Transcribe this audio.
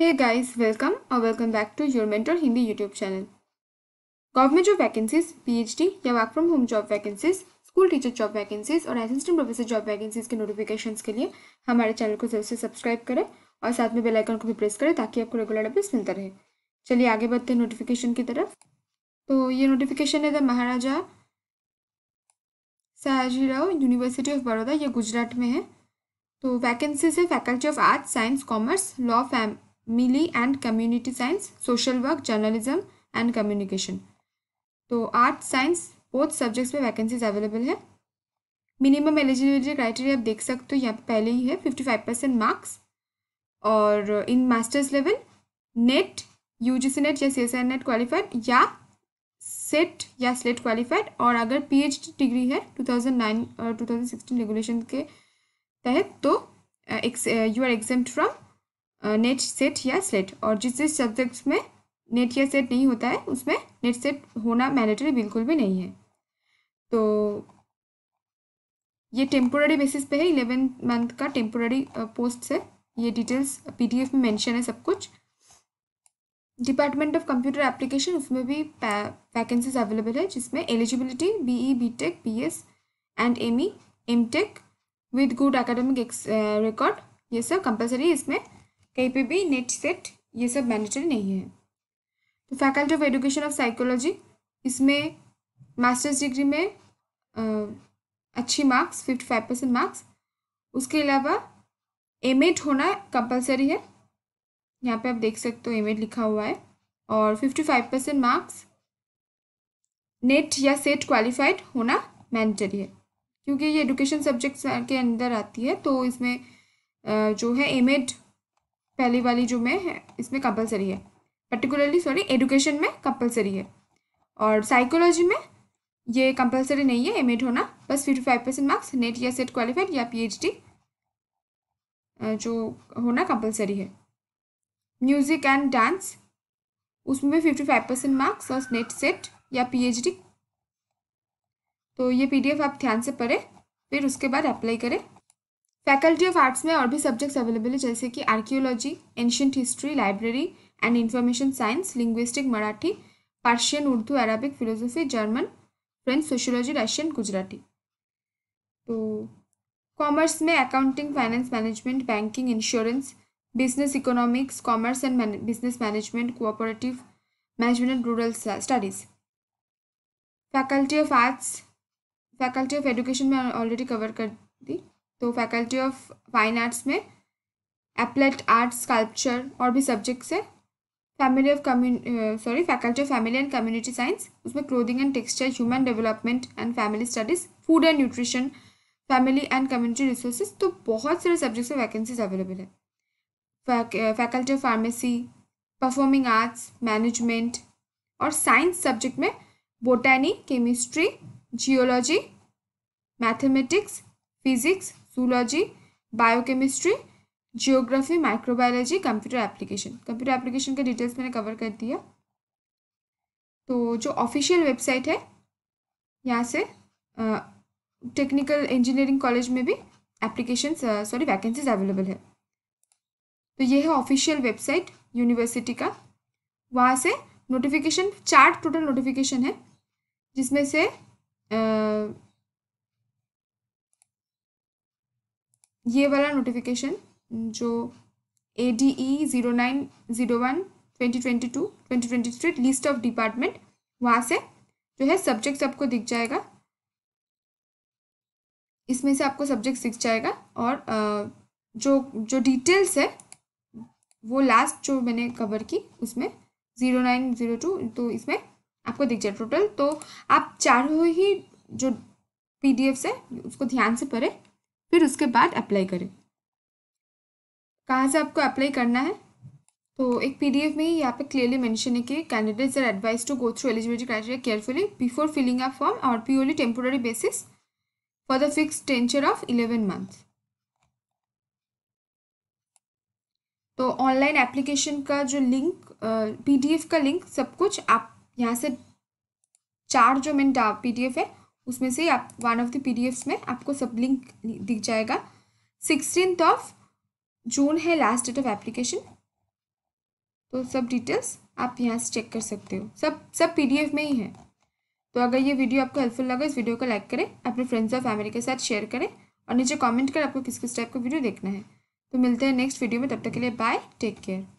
हे guys welcome और welcome back to your mentor Hindi YouTube channel government job vacancies PhD या work from home job vacancies school teacher job vacancies और assistant professor job vacancies के notifications के लिए हमारे channel को जरूर से सब्सक्राइब करें और साथ में बेलाइकन को भी प्रेस करें ताकि आपको रेगुलर अपडेट्स मिलता रहे चलिए आगे बढ़ते हैं नोटिफिकेशन की तरफ तो ये नोटिफिकेशन है the Maharaja Rao university of Baroda ये गुजरात में है तो वैकेंसीज है faculty of arts science commerce law family and community science social work journalism and communication तो आर्ट साइंस बहुत सब्जेक्ट्स में वैकेंसीज अवेलेबल है मिनिमम एलिजिबिलिटी क्राइटेरिया आप देख सकते हो यहाँ पे पहले ही है फिफ्टी फाइव परसेंट मार्क्स और in masters level NET U G C NET या C S R NET qualified या सेट या स्लेट क्वालिफाइड और अगर पी एच डी डिग्री है टू थाउजेंड नाइन और टू थाउजेंड सिक्सटीन रेगुलेशन के तहत तो you are exam from NET SET या सेट और जिस जिस सब्जेक्ट्स में नेट या सेट नहीं होता है उसमें नेट सेट होना मैंडेटरी बिल्कुल भी नहीं है तो ये टेम्पोररी बेसिस पे है इलेवन मंथ का टेम्पोररी पोस्ट है ये डिटेल्स पीडीएफ में मेंशन है सब कुछ डिपार्टमेंट ऑफ कंप्यूटर एप्लीकेशन उसमें भी वैकेंसीज अवेलेबल है जिसमें eligibility BE BTech BS and ME MTech with good academic record ये सब कंपलसरी इसमें कहीं पे भी नेट सेट ये सब मैंडेटरी नहीं है तो faculty of education of psychology इसमें मास्टर्स डिग्री में आ, अच्छी marks fifty five percent marks उसके अलावा एम एड e होना कंपलसरी है यहाँ पे आप देख सकते हो एम एड e लिखा हुआ है और fifty five percent marks NET या सेट क्वालिफाइड होना मैंडेटरी है क्योंकि ये एजुकेशन सब्जेक्ट्स के अंदर आती है तो इसमें जो है एम एड पहली वाली जो में है इसमें कंपलसरी है पर्टिकुलरली सॉरी एडुकेशन में कंपलसरी है और साइकोलॉजी में ये कंपलसरी नहीं है एम होना बस fifty five percent marks NET या सेट क्वालिफाइड या पीएचडी जो होना कंपलसरी है म्यूज़िक एंड डांस उसमें फिफ्टी फाइव परसेंट मार्क्स और नेट सेट या पीएचडी तो ये पीडीएफ आप ध्यान से पढ़ें फिर उसके बाद अप्लाई करें फैकल्टी ऑफ आर्ट्स में और भी सब्जेक्ट्स अवेलेबल है जैसे कि archaeology ancient history library and information science linguistic Marathi Persian Urdu Arabic philosophy German French sociology Russian Gujarati तो कॉमर्स में accounting finance management banking insurance business economics commerce and business management cooperative management and rural studies faculty of arts faculty of education में already cover कर दी तो faculty of fine arts में applied art sculpture और भी subjects है family of community sorry faculty of family and community science उसमें clothing and textile human development and family studies food and nutrition family and community resources तो बहुत सारे subjects में vacancies available है faculty of pharmacy performing arts management और science subject में botany chemistry geology mathematics physics zoology, biochemistry, geography microbiology computer application computer application के details मैंने cover कर दिया तो जो ऑफिशियल वेबसाइट है यहाँ से टेक्निकल इंजीनियरिंग कॉलेज में भी एप्लीकेशन सॉरी वैकेंसीज अवेलेबल है तो ये है ऑफिशियल वेबसाइट यूनिवर्सिटी का वहाँ से नोटिफिकेशन चार टोटल नोटिफिकेशन है जिसमें से uh, ये वाला नोटिफिकेशन जो A D E zero nine zero one twenty twenty two twenty twenty three list of department वहाँ से जो है सब्जेक्ट्स आपको दिख जाएगा इसमें से आपको सब्जेक्ट दिख जाएगा और जो जो डिटेल्स है वो लास्ट जो मैंने कवर की उसमें ज़ीरो नाइन ज़ीरो टू तो इसमें आपको दिख जाए टोटल तो आप चारों ही जो पी डी एफ्स है उसको ध्यान से पढ़ें फिर उसके बाद अप्लाई करें कहाँ से आपको अप्लाई करना है तो एक पीडीएफ में यहाँ पे क्लियरली मेंशन है कि candidates are advise to go through eligibility criteria carefully before filling a form और purely temporary basis for the fix tenure of eleven month तो ऑनलाइन एप्लीकेशन का जो लिंक पीडीएफ का लिंक सब कुछ आप यहाँ से चार जो मिनट पीडीएफ है उसमें से आप वन ऑफ द पी में आपको सब लिंक दिख जाएगा सिक्सटीन ऑफ जून है लास्ट डेट ऑफ एप्लीकेशन तो सब डिटेल्स आप यहाँ से चेक कर सकते हो सब सब पीडीएफ में ही है तो अगर ये वीडियो आपको हेल्पफुल लगा इस वीडियो को लाइक करें अपने फ्रेंड्स और फैमिली के साथ शेयर करें और नीचे कमेंट कर आपको किस किस टाइप का वीडियो देखना है तो मिलते हैं नेक्स्ट वीडियो में तब तक के लिए बाय टेक केयर